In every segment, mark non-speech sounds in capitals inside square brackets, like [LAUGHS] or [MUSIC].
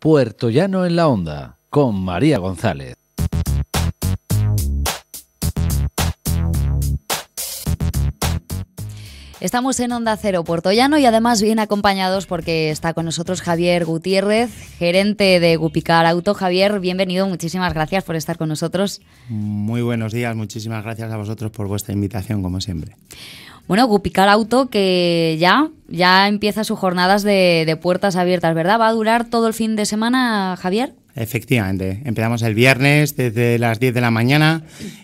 Puerto Llano en la Onda, con María González. Estamos en Onda Cero Puerto Llano y además bien acompañados porque está con nosotros Javier Gutiérrez, gerente de Gupicar Auto. Javier, bienvenido, muchísimas gracias por estar con nosotros. Muy buenos días, muchísimas gracias a vosotros por vuestra invitación, como siempre. Bueno, Gupicar Auto que ya, ya empieza sus jornadas de, puertas abiertas, ¿verdad? ¿Va a durar todo el fin de semana, Javier? Efectivamente, empezamos el viernes desde las 10 de la mañana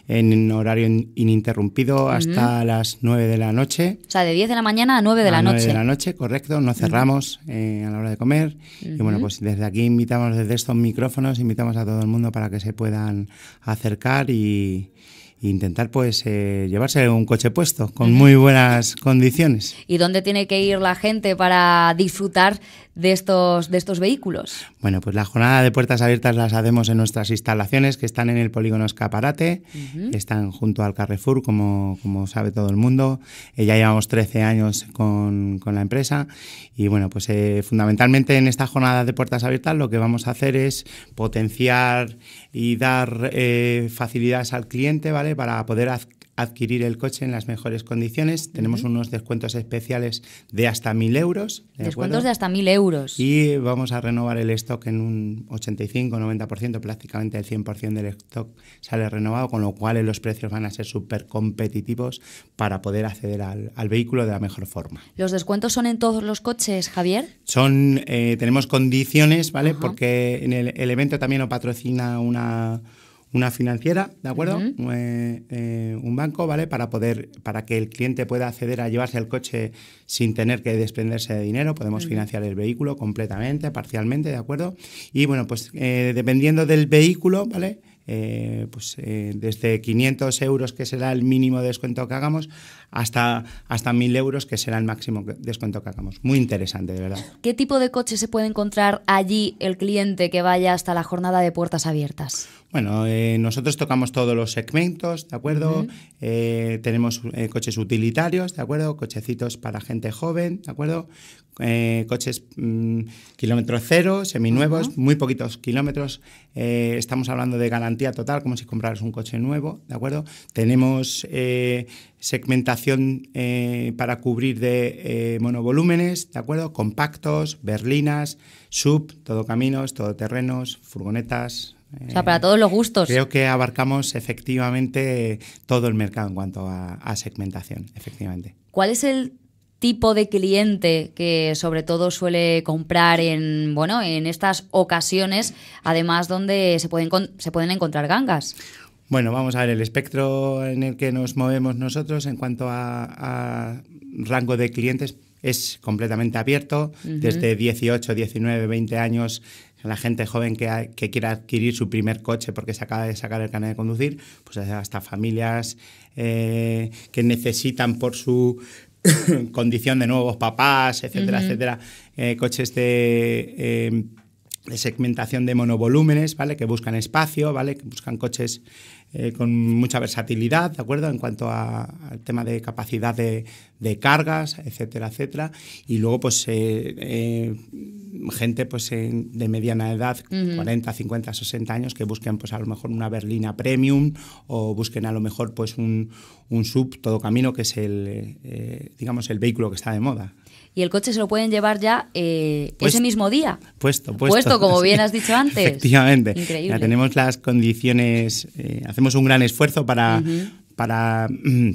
en horario ininterrumpido hasta las 9 de la noche. O sea, de 10 de la mañana a 9 de la 9 noche. de la noche, correcto, no cerramos eh, a la hora de comer. Y bueno, pues desde aquí invitamos, desde estos micrófonos, invitamos a todo el mundo para que se puedan acercar y, intentar pues eh, llevarse un coche puesto con muy buenas condiciones. ¿Y dónde tiene que ir la gente para disfrutar de estos, de estos vehículos? Bueno, pues la jornada de puertas abiertas las hacemos en nuestras instalaciones que están en el polígono Escaparate, que están junto al Carrefour, como, como sabe todo el mundo. Eh, ya llevamos 13 años con, la empresa y bueno, pues eh, fundamentalmente en esta jornada de puertas abiertas lo que vamos a hacer es potenciar y dar eh, facilidades al cliente, ¿vale? Para poder adquirir adquirir el coche en las mejores condiciones. Tenemos unos descuentos especiales de hasta 1.000 euros. descuentos de hasta 1.000 euros. Y vamos a renovar el stock en un 85-90%, prácticamente el 100% del stock sale renovado, con lo cual los precios van a ser súper competitivos para poder acceder al, vehículo de la mejor forma. ¿Los descuentos son en todos los coches, Javier? Son, eh, tenemos condiciones, ¿vale? Porque en el, el evento también lo patrocina una una financiera, ¿de acuerdo? Eh, eh, un banco, ¿vale? Para poder, para que el cliente pueda acceder a llevarse el coche sin tener que desprenderse de dinero, podemos financiar el vehículo completamente, parcialmente, ¿de acuerdo? Y bueno, pues eh, dependiendo del vehículo, ¿vale? Eh, pues, eh, desde 500 euros, que será el mínimo descuento que hagamos, hasta, hasta 1.000 euros, que será el máximo descuento que hagamos. Muy interesante, de verdad. ¿Qué tipo de coche se puede encontrar allí el cliente que vaya hasta la jornada de puertas abiertas? Bueno, eh, nosotros tocamos todos los segmentos, ¿de acuerdo? tenemos coches utilitarios, ¿de acuerdo? Cochecitos para gente joven, ¿de acuerdo? Eh, coches kilómetros mm, kilómetro cero, seminuevos, muy poquitos kilómetros. Eh, estamos hablando de garantía total, como si compraras un coche nuevo, ¿de acuerdo? Tenemos eh, segmentación para cubrir de monovolúmenes, ¿de acuerdo? Compactos, berlinas, sub, todocaminos, todoterrenos, furgonetas, o sea, para todos los gustos. Creo que abarcamos efectivamente todo el mercado en cuanto a, a, segmentación, efectivamente. ¿Cuál es el tipo de cliente que sobre todo suele comprar en bueno en estas ocasiones además donde se pueden se pueden encontrar gangas bueno vamos a ver el espectro en el que nos movemos nosotros en cuanto a, rango de clientes es completamente abierto desde 18 19 20 años la gente joven que, quiera adquirir su primer coche porque se acaba de sacar el canal de conducir, pues hasta familias eh, que necesitan por su [COUGHS] condición de nuevos papás, etcétera, etcétera, eh, coches eh, de, segmentación de monovolúmenes, ¿vale? Que buscan espacio, ¿vale? Que buscan coches eh, con mucha versatilidad, ¿de acuerdo? En cuanto al tema de capacidad de, de, cargas, etcétera, etcétera. Y luego, pues gente pues de mediana edad, 40, 50, 60 años, que busquen pues a lo mejor una berlina premium o busquen a lo mejor pues un, un sub todo camino, que es el, eh, digamos, el vehículo que está de moda y el coche se lo pueden llevar ya eh, pues ese mismo día. Puesto, puesto. Puesto, como [LAUGHS] bien has dicho antes. Efectivamente. Increíble. Ya tenemos las condiciones, eh, hacemos un gran esfuerzo para, para mm,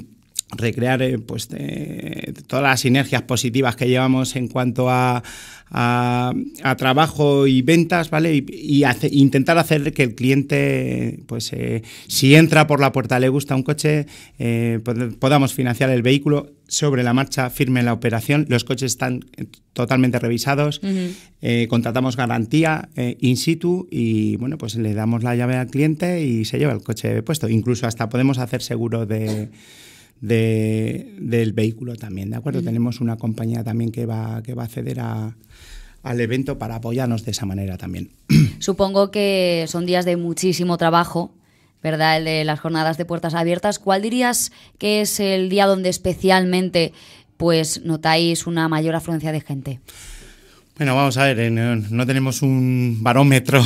recrear eh, pues, eh, todas las sinergias positivas que llevamos en cuanto a, a, trabajo y ventas, ¿vale? Y, intentar hacer que el cliente, pues eh, si entra por la puerta, le gusta un coche, podamos financiar el vehículo sobre la marcha, firme la operación, los coches están totalmente revisados, contratamos garantía in situ y, bueno, pues le damos la llave al cliente y se lleva el coche puesto. Incluso hasta podemos hacer seguro de del vehículo también, ¿de acuerdo? Tenemos una compañía también que va, que va a acceder al evento para apoyarnos de esa manera también. [CLEARS THROAT] Supongo que son días de muchísimo trabajo, ¿verdad? El de las jornadas de puertas abiertas. ¿Cuál dirías que es el día donde especialmente pues notáis una mayor afluencia de gente? Bueno, vamos a ver, eh, no, tenemos un barómetro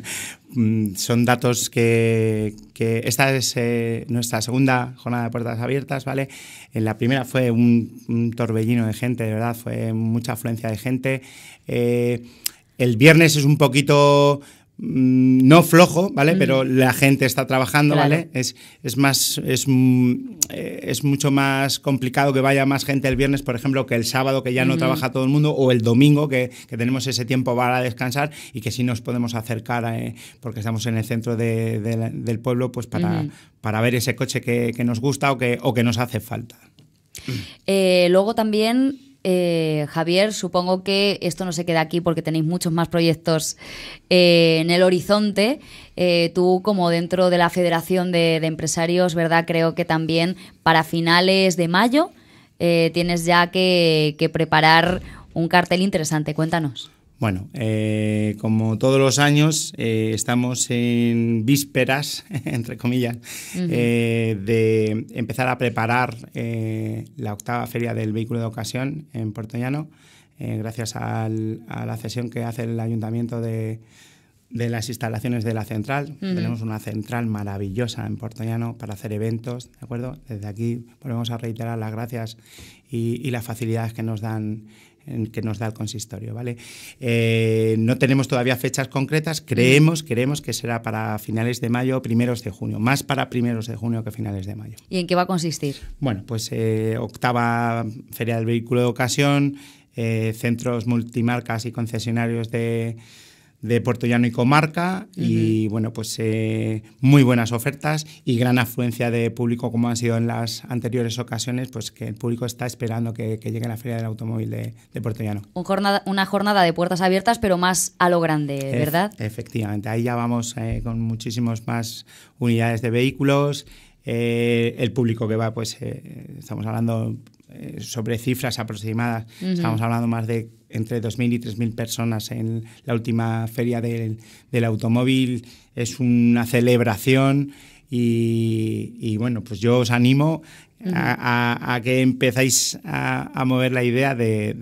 [LAUGHS] Mm, son datos que, esta es eh, nuestra segunda jornada de puertas abiertas, ¿vale? En la primera fue un, torbellino de gente, de verdad, fue mucha afluencia de gente. Eh, el viernes es un poquito Mm, no flojo, ¿vale? Pero la gente está trabajando, ¿vale? Es, es más, es, mm, eh, es, mucho más complicado que vaya más gente el viernes, por ejemplo, que el sábado, que ya no trabaja todo el mundo, o el domingo, que, tenemos ese tiempo para descansar y que sí nos podemos acercar, eh, porque estamos en el centro del pueblo, pues para, para ver ese coche que, nos gusta o que, o que nos hace falta. Eh, luego también eh, Javier, supongo que esto no se queda aquí porque tenéis muchos más proyectos eh, en el horizonte. Eh, tú, como dentro de la Federación de, Empresarios, ¿verdad? Creo que también para finales de mayo tienes ya que preparar un cartel interesante. Cuéntanos. Bueno, eh, como todos los años, eh, estamos en vísperas, [LAUGHS] entre comillas, eh, de empezar a preparar la octava feria del vehículo de ocasión en Puerto gracias a la cesión que hace el ayuntamiento de, las instalaciones de la central. Tenemos una central maravillosa en Puerto para hacer eventos, ¿de acuerdo? Desde aquí volvemos a reiterar las gracias y, y las facilidades que nos dan que nos da el consistorio. ¿vale? Eh, no tenemos todavía fechas concretas, creemos, que será para finales de mayo o primeros de junio, más para primeros de junio que finales de mayo. ¿Y en qué va a consistir? Bueno, pues eh, octava Feria del Vehículo de Ocasión, eh, centros multimarcas y concesionarios de de Puerto Llano y Comarca y bueno, pues eh, muy buenas ofertas y gran afluencia de público como han sido en las anteriores ocasiones, pues que el público está esperando que, llegue la Feria del Automóvil de, Puerto Llano. jornada, una jornada de puertas abiertas pero más a lo grande, ¿verdad? efectivamente, ahí ya vamos eh, con muchísimos más unidades de vehículos, eh, el público que va, pues estamos hablando eh, sobre cifras aproximadas. Estamos hablando más de entre 2.000 y 3.000 personas en la última feria del, automóvil. Es una celebración y, bueno, pues yo os animo a, que empezáis a, mover la idea de,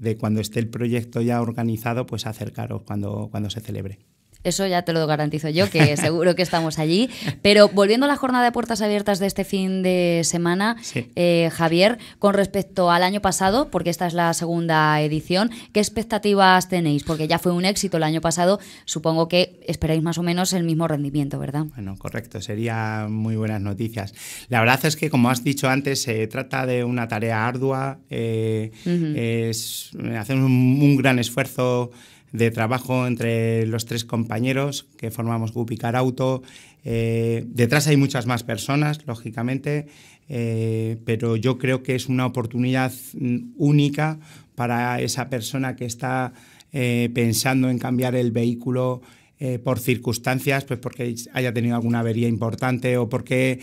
de, cuando esté el proyecto ya organizado, pues acercaros cuando, cuando se celebre. Eso ya te lo garantizo yo, que [LAUGHS] seguro que estamos allí. Pero volviendo a la jornada de puertas abiertas de este fin de semana, eh, Javier, con respecto al año pasado, porque esta es la segunda edición, ¿qué expectativas tenéis? Porque ya fue un éxito el año pasado, supongo que esperáis más o menos el mismo rendimiento, ¿verdad? Bueno, correcto, serían muy buenas noticias. La verdad es que, como has dicho antes, se trata de una tarea ardua, eh, hacemos es un gran esfuerzo de trabajo entre los tres compañeros que formamos Gupicar Auto. Eh, detrás hay muchas más personas, lógicamente, eh, pero yo creo que es una oportunidad mm, única para esa persona que está eh, pensando en cambiar el vehículo por circunstancias, pues porque haya tenido alguna avería importante o porque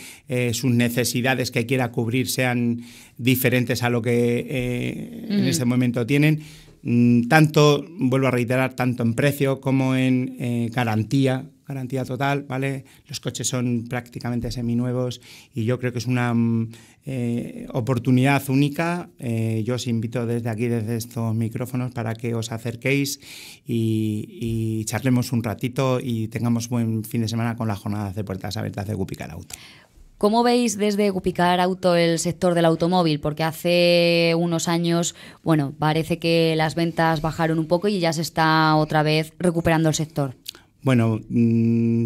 sus necesidades que quiera cubrir sean diferentes a lo que en este momento tienen. Mm, tanto, vuelvo a reiterar, tanto en precio como en eh, garantía, garantía total, ¿vale? Los coches son prácticamente seminuevos y yo creo que es una mm, eh, oportunidad única. Eh, yo os invito desde aquí, desde estos micrófonos, para que os acerquéis y, charlemos un ratito y tengamos buen fin de semana con las jornadas de puertas abiertas de Cupicar Auto. ¿Cómo veis desde Gupicar Auto el sector del automóvil? Porque hace unos años, bueno, parece que las ventas bajaron un poco y ya se está otra vez recuperando el sector. Bueno, mm,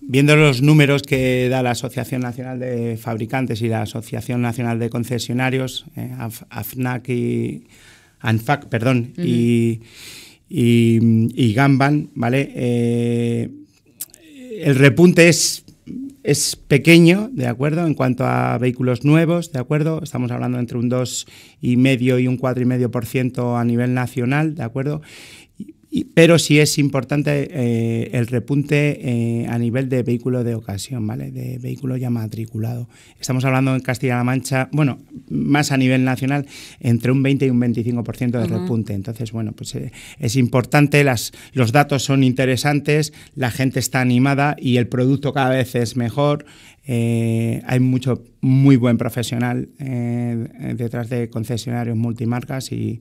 viendo los números que da la Asociación Nacional de Fabricantes y la Asociación Nacional de Concesionarios, eh, AFNAC y ANFAC, perdón, y, Gamban, ¿vale? Eh, el repunte es es pequeño, ¿de acuerdo? En cuanto a vehículos nuevos, ¿de acuerdo? Estamos hablando entre un 2,5 y un 4,5% a nivel nacional, ¿de acuerdo? pero sí es importante eh, el repunte eh, a nivel de vehículo de ocasión, ¿vale? De vehículo ya matriculado. Estamos hablando en Castilla-La Mancha, bueno, más a nivel nacional, entre un 20 y un 25% de repunte. Entonces, bueno, pues eh, es importante, las, los datos son interesantes, la gente está animada y el producto cada vez es mejor. hay mucho muy buen profesional detrás de concesionarios multimarcas y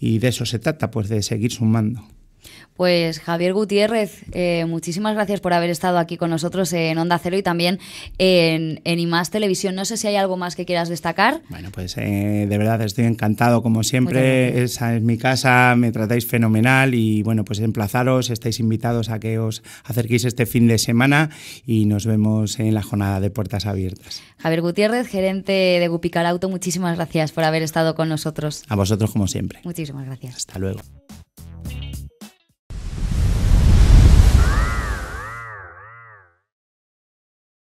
de eso se trata, pues de seguir sumando. Pues Javier Gutiérrez, eh, muchísimas gracias por haber estado aquí con nosotros en Onda Cero y también en, IMAS Televisión. No sé si hay algo más que quieras destacar. Bueno, pues eh, de verdad estoy encantado, como pues siempre. Esa es mi casa, me tratáis fenomenal y bueno, pues emplazaros, estáis invitados a que os acerquéis este fin de semana y nos vemos en la jornada de Puertas Abiertas. Javier Gutiérrez, gerente de Gupicar Auto, muchísimas gracias por haber estado con nosotros. A vosotros, como siempre. Muchísimas gracias. Hasta luego.